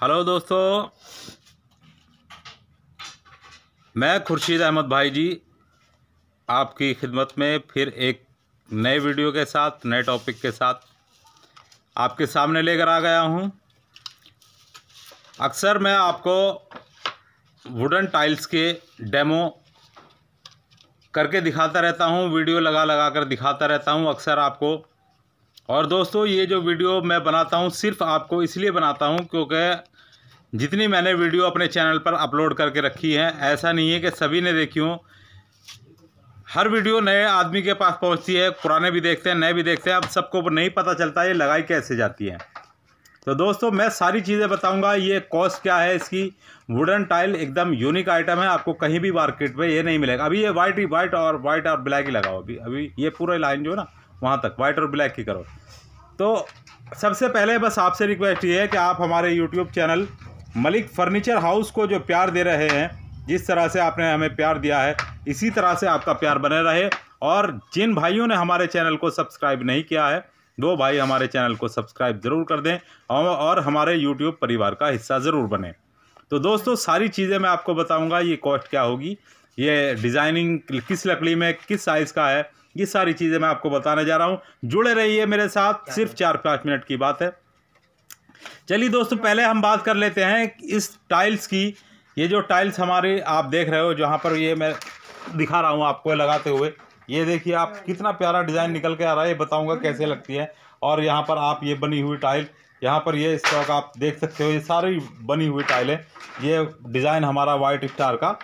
Hello दोस्तों मैं खुर्शीद अहमद भाई जी आपकी खिदमत में फिर एक नए वीडियो के साथ नए टॉपिक के साथ आपके सामने लेकर आ गया हूं अक्सर मैं आपको वुडन टाइल्स के डेमो करके दिखाता रहता हूं वीडियो लगा लगा कर दिखाता रहता हूं अक्सर आपको और दोस्तों ये जो वीडियो मैं बनाता हूँ सिर्फ आपको इसलिए बनाता हूँ क्योंकि जितनी मैंने वीडियो अपने चैनल पर अपलोड करके रखी है ऐसा नहीं है कि सभी ने देखी हूँ हर वीडियो नए आदमी के पास पहुँचती है पुराने भी देखते हैं नए भी देखते हैं अब सबको नहीं पता चलता ये लगाई कैसे जाती है तो दोस्तों मैं सारी चीज़ें बताऊंगा ये कॉस्ट क्या है इसकी वुडन टाइल एकदम यूनिक आइटम है आपको कहीं भी मार्केट में ये नहीं मिलेगा अभी ये वाइट ही वाइट और वाइट और ब्लैक ही लगाओ अभी अभी ये पूरा लाइन जो है ना वहाँ तक वाइट और ब्लैक की करो तो सबसे पहले बस आपसे रिक्वेस्ट ये है कि आप हमारे YouTube channel Malik furniture house को जो प्यार दे रहे हैं जिस तरह से आपने हमें प्यार दिया है इसी तरह से आपका प्यार बने रहे और जिन भाइयों ने हमारे चैनल को सब्सक्राइब नहीं किया है वो भाई हमारे चैनल को सब्सक्राइब ज़रूर कर दें और हमारे यूट्यूब परिवार का हिस्सा ज़रूर बने तो दोस्तों सारी चीज़ें मैं आपको बताऊंगा ये कॉस्ट क्या होगी ये डिज़ाइनिंग किस लकड़ी में किस साइज़ का है ये सारी चीज़ें मैं आपको बताने जा रहा हूँ जुड़े रहिए मेरे साथ सिर्फ चार पाँच मिनट की बात है चलिए दोस्तों पहले हम बात कर लेते हैं इस टाइल्स की ये जो टाइल्स हमारे आप देख रहे हो जहाँ पर ये मैं दिखा रहा हूँ आपको लगाते हुए ये देखिए आप हाँ। कितना प्यारा डिज़ाइन निकल के आ रहा है ये बताऊँगा हम्म। कैसे लगती है और यहाँ पर आप ये बनी हुई टाइल यहाँ पर ये स्टॉक आप देख सकते हो ये सारी बनी हुई टाइलें ये डिज़ाइन हमारा वाइट स्टार का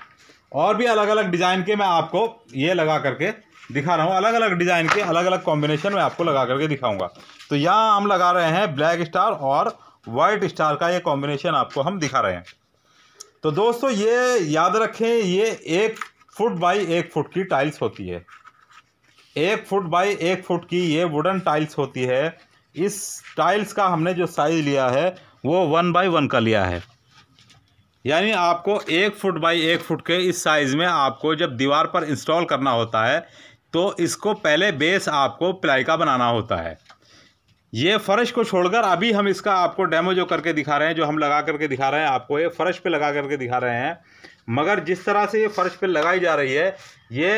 और भी अलग अलग डिज़ाइन के मैं आपको ये लगा करके दिखा रहा हूँ अलग अलग डिज़ाइन के अलग अलग कॉम्बिनेशन में आपको लगा करके दिखाऊंगा तो यहाँ हम लगा रहे हैं ब्लैक स्टार और वाइट स्टार का ये कॉम्बिनेशन आपको हम दिखा रहे हैं तो दोस्तों ये याद रखें ये एक फुट बाई एक फुट की टाइल्स होती है एक फुट बाई एक फुट की ये वुडन टाइल्स होती है इस टाइल्स का हमने जो साइज़ लिया है वो वन बाई वन का लिया है यानी आपको एक फुट बाई एक फुट के इस साइज़ में आपको जब दीवार पर इंस्टॉल करना होता है तो इसको पहले बेस आपको प्लाई का बनाना होता है ये फ़र्श को छोड़कर अभी हम इसका आपको डेमो जो करके दिखा रहे हैं जो हम लगा करके दिखा रहे हैं आपको ये फ़र्श पे लगा करके दिखा रहे हैं मगर जिस तरह से ये फ़र्श पे लगाई जा रही है ये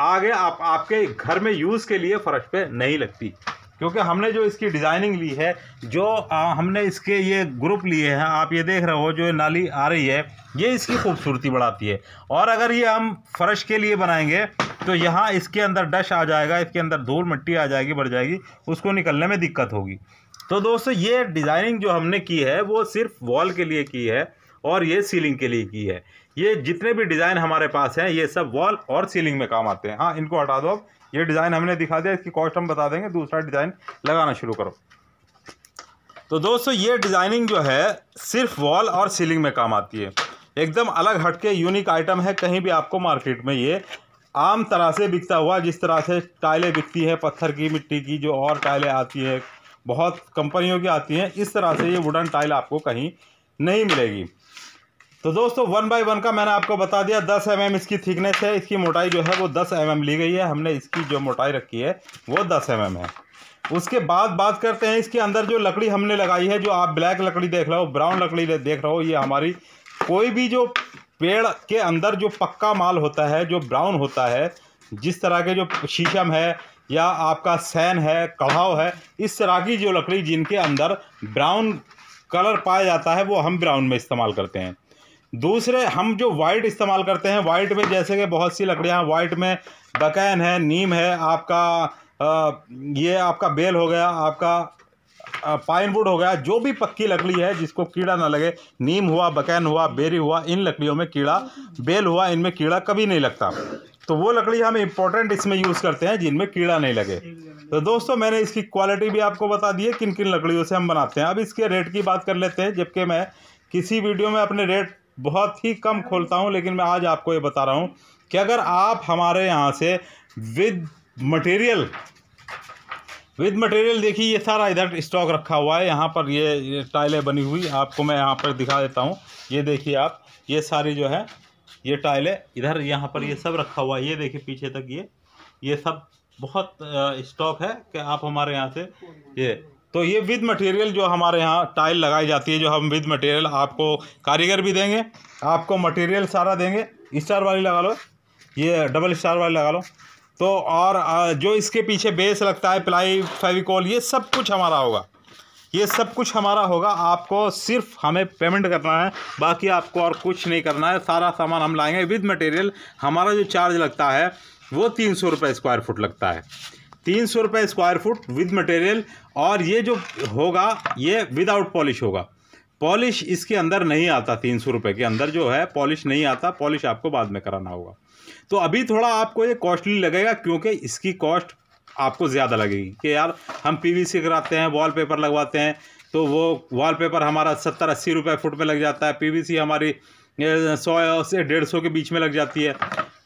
आगे आप आपके घर में यूज़ के लिए फ़र्श पे नहीं लगती क्योंकि हमने जो इसकी डिज़ाइनिंग ली है जो आ, हमने इसके ये ग्रुप लिए हैं आप ये देख रहे हो जो नाली आ रही है ये इसकी खूबसूरती बढ़ाती है और अगर ये हम फ़र्श के लिए बनाएंगे तो यहाँ इसके अंदर डश आ जाएगा इसके अंदर धूल मिट्टी आ जाएगी बढ़ जाएगी उसको निकलने में दिक्कत होगी तो दोस्तों ये डिज़ाइनिंग जो हमने की है वो सिर्फ वॉल के लिए की है और ये सीलिंग के लिए की है ये जितने भी डिज़ाइन हमारे पास हैं ये सब वॉल और सीलिंग में काम आते हैं हाँ इनको हटा दो अब ये डिज़ाइन हमने दिखा दिया इसकी कॉस्ट हम बता देंगे दूसरा डिज़ाइन लगाना शुरू करो तो दोस्तों ये डिज़ाइनिंग जो है सिर्फ वॉल और सीलिंग में काम आती है एकदम अलग हटके यूनिक आइटम है कहीं भी आपको मार्केट में ये आम तरह से बिकता हुआ जिस तरह से टाइलें बिकती हैं पत्थर की मिट्टी की जो और टाइलें आती हैं बहुत कंपनियों की आती हैं इस तरह से ये वुडन टाइल आपको कहीं नहीं मिलेगी तो दोस्तों वन बाय वन का मैंने आपको बता दिया दस एम mm इसकी थिकनेस है इसकी मोटाई जो है वो दस एम mm ली गई है हमने इसकी जो मोटाई रखी है वो दस एम mm है उसके बाद बात करते हैं इसके अंदर जो लकड़ी हमने लगाई है जो आप ब्लैक लकड़ी देख रहे हो ब्राउन लकड़ी देख रहे हो ये हमारी कोई भी जो पेड़ के अंदर जो पक्का माल होता है जो ब्राउन होता है जिस तरह के जो शीशम है या आपका सैन है कढ़ाव है इस तरह की जो लकड़ी जिनके अंदर ब्राउन कलर पाया जाता है वो हम ब्राउन में इस्तेमाल करते हैं दूसरे हम जो वाइट इस्तेमाल करते हैं वाइट में जैसे कि बहुत सी लकड़ियाँ वाइट में बकैन है नीम है आपका आ, ये आपका बेल हो गया आपका पाइन वुड हो गया जो भी पक्की लकड़ी है जिसको कीड़ा ना लगे नीम हुआ बकैन हुआ बेरी हुआ इन लकड़ियों में कीड़ा बेल हुआ इनमें कीड़ा कभी नहीं लगता तो वो लकड़ी हम इम्पोर्टेंट इसमें यूज़ करते हैं जिनमें कीड़ा नहीं लगे तो दोस्तों मैंने इसकी क्वालिटी भी आपको बता दी है किन किन लकड़ियों से हम बनाते हैं अब इसके रेट की बात कर लेते हैं जबकि मैं किसी वीडियो में अपने रेट बहुत ही कम खोलता हूँ लेकिन मैं आज आपको ये बता रहा हूँ कि अगर आप हमारे यहाँ से विद मटेरियल विद मटेरियल देखिए ये सारा इधर स्टॉक रखा हुआ है यहाँ पर ये, ये टाइलें बनी हुई आपको मैं यहाँ पर दिखा देता हूँ ये देखिए आप ये सारी जो है ये टाइलें इधर यहाँ पर ये सब रखा हुआ है ये देखिए पीछे तक ये ये सब बहुत स्टॉक है कि आप हमारे यहाँ से ये तो ये विद मटेरियल जो हमारे यहाँ टाइल लगाई जाती है जो हम विद मटेरियल आपको कारीगर भी देंगे आपको मटेरियल सारा देंगे स्टार वाली लगा लो ये डबल स्टार वाली लगा लो तो और जो इसके पीछे बेस लगता है प्लाई फेविकॉल ये सब कुछ हमारा होगा ये सब कुछ हमारा होगा आपको सिर्फ हमें पेमेंट करना है बाकी आपको और कुछ नहीं करना है सारा सामान हम लाएंगे विद मटेरियल हमारा जो चार्ज लगता है वो तीन सौ रुपये स्क्वायर फुट लगता है तीन सौ रुपये स्क्वायर फुट विद मटेरियल और ये जो होगा ये विदाउट पॉलिश होगा पॉलिश इसके अंदर नहीं आता तीन सौ रुपये के अंदर जो है पॉलिश नहीं आता पॉलिश आपको बाद में कराना होगा तो अभी थोड़ा आपको ये कॉस्टली लगेगा क्योंकि इसकी कॉस्ट आपको ज़्यादा लगेगी कि यार हम पीवीसी कराते हैं वॉलपेपर लगवाते हैं तो वो वॉलपेपर हमारा सत्तर अस्सी रुपये फुट में लग जाता है पीवीसी हमारी सौ से डेढ़ सौ के बीच में लग जाती है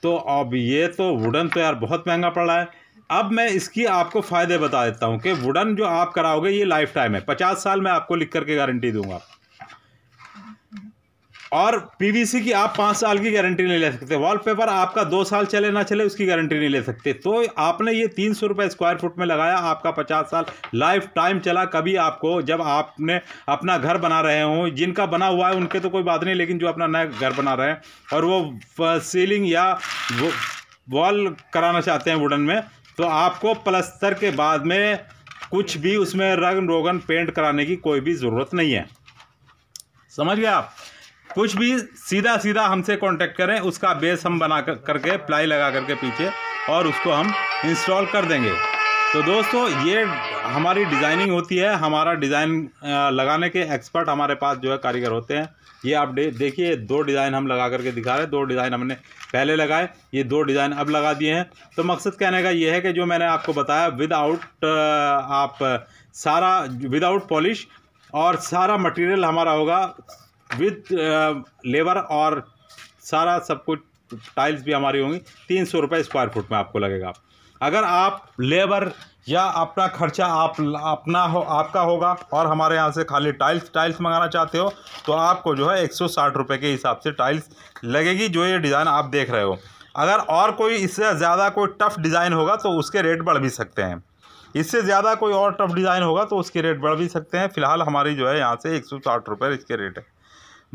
तो अब ये तो वुडन तो यार बहुत महंगा पड़ रहा है अब मैं इसकी आपको फ़ायदे बता देता हूँ कि वुडन जो आप कराओगे ये लाइफ टाइम है पचास साल मैं आपको लिख करके गारंटी दूंगा और पीवीसी की आप पाँच साल की गारंटी नहीं ले सकते वॉलपेपर आपका दो साल चले ना चले उसकी गारंटी नहीं ले सकते तो आपने ये तीन सौ रुपये स्क्वायर फुट में लगाया आपका पचास साल लाइफ टाइम चला कभी आपको जब आपने अपना घर बना रहे हो जिनका बना हुआ है उनके तो कोई बात नहीं लेकिन जो अपना नया घर बना रहे हैं और वो सीलिंग या वो वॉल कराना चाहते हैं वुडन में तो आपको प्लस्तर के बाद में कुछ भी उसमें रंग रोगन पेंट कराने की कोई भी ज़रूरत नहीं है समझ गए आप कुछ भी सीधा सीधा हमसे कांटेक्ट करें उसका बेस हम बना कर, करके प्लाई लगा करके पीछे और उसको हम इंस्टॉल कर देंगे तो दोस्तों ये हमारी डिज़ाइनिंग होती है हमारा डिज़ाइन लगाने के एक्सपर्ट हमारे पास जो है कारीगर होते हैं ये आप देखिए दो डिज़ाइन हम लगा करके दिखा रहे हैं दो डिज़ाइन हमने पहले लगाए ये दो डिज़ाइन अब लगा दिए हैं तो मकसद कहने का ये है कि जो मैंने आपको बताया विदाउट आप सारा विदाउट पॉलिश और सारा मटेरियल हमारा होगा विद लेबर और सारा सब कुछ टाइल्स भी हमारी होंगी तीन सौ रुपये स्क्वायर फुट में आपको लगेगा अगर आप लेबर या अपना खर्चा आप अपना हो आपका होगा और हमारे यहाँ से खाली टाइल्स टाइल्स मंगाना चाहते हो तो आपको जो है एक सौ साठ रुपये के हिसाब से टाइल्स लगेगी जो ये डिज़ाइन आप देख रहे हो अगर और कोई इससे ज़्यादा कोई टफ़ डिज़ाइन होगा तो उसके रेट बढ़ भी सकते हैं इससे ज़्यादा कोई और टफ़ डिज़ाइन होगा तो उसके रेट बढ़ भी सकते हैं फिलहाल हमारी जो है यहाँ से एक सौ साठ रुपये इसके रेट है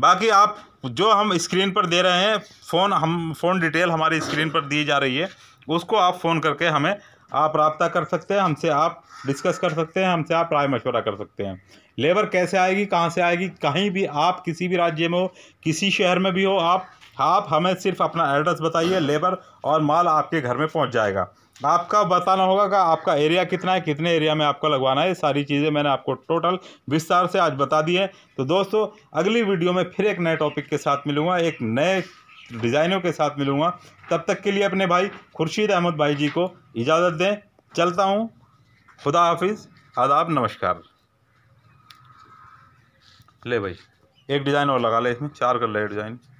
बाकी आप जो हम स्क्रीन पर दे रहे हैं फ़ोन हम फ़ोन डिटेल हमारी स्क्रीन पर दी जा रही है उसको आप फ़ोन करके हमें आप रबता कर सकते हैं हमसे आप डिस्कस कर सकते हैं हमसे आप राय मशवरा कर सकते हैं लेबर कैसे आएगी कहाँ से आएगी कहीं भी आप किसी भी राज्य में हो किसी शहर में भी हो आप आप हमें सिर्फ अपना एड्रेस बताइए लेबर और माल आपके घर में पहुंच जाएगा आपका बताना होगा कि आपका एरिया कितना है कितने एरिया में आपको लगवाना है सारी चीज़ें मैंने आपको टोटल विस्तार से आज बता दी है तो दोस्तों अगली वीडियो में फिर एक नए टॉपिक के साथ मिलूंगा एक नए डिज़ाइनों के साथ मिलूंगा तब तक के लिए अपने भाई खुर्शीद अहमद भाई जी को इजाज़त दें चलता हूँ खुदा हाफिज़ आदाब नमस्कार ले भाई एक डिज़ाइन और लगा ले इसमें चार कर ले डिज़ाइन